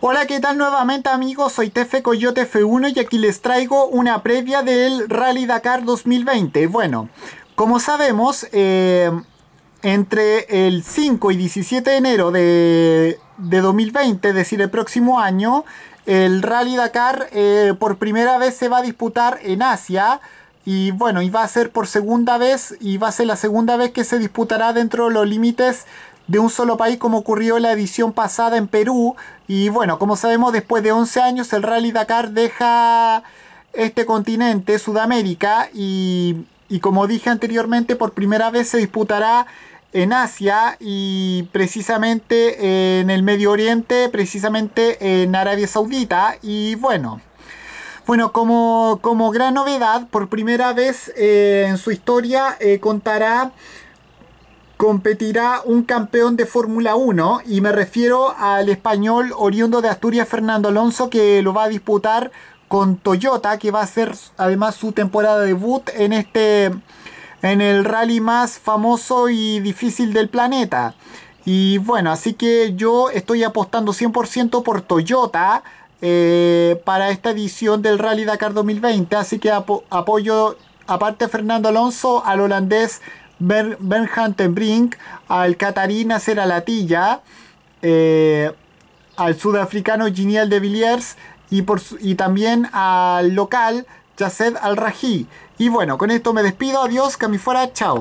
Hola, ¿qué tal nuevamente amigos? Soy Tefe Coyote F1 y aquí les traigo una previa del Rally Dakar 2020. Bueno, como sabemos, eh, entre el 5 y 17 de enero de, 2020, es decir, el próximo año, el Rally Dakar eh, por primera vez se va a disputar en Asia. Y bueno, y va a ser por segunda vez, y va a ser la segunda vez que se disputará dentro de los límites de un solo país como ocurrió en la edición pasada en Perú. Y bueno, como sabemos, después de 11 años el Rally Dakar deja este continente, Sudamérica, y, y como dije anteriormente, por primera vez se disputará en Asia y precisamente en el Medio Oriente, precisamente en Arabia Saudita. Y bueno, bueno, como, como gran novedad, por primera vez eh, en su historia eh, contará competirá un campeón de Fórmula 1 y me refiero al español oriundo de Asturias Fernando Alonso que lo va a disputar con Toyota que va a ser además su temporada de debut en este en el rally más famoso y difícil del planeta. Y bueno, así que yo estoy apostando 100% por Toyota eh, para esta edición del Rally Dakar 2020. Así que apoyo aparte Fernando Alonso, al holandés Ben Bernhard Brink, al Catarina Seralatilla, eh, al sudafricano genial de Villiers y, por, y también al local Yaced Al-Rají. Y bueno, con esto me despido, adiós, que fuera, chao.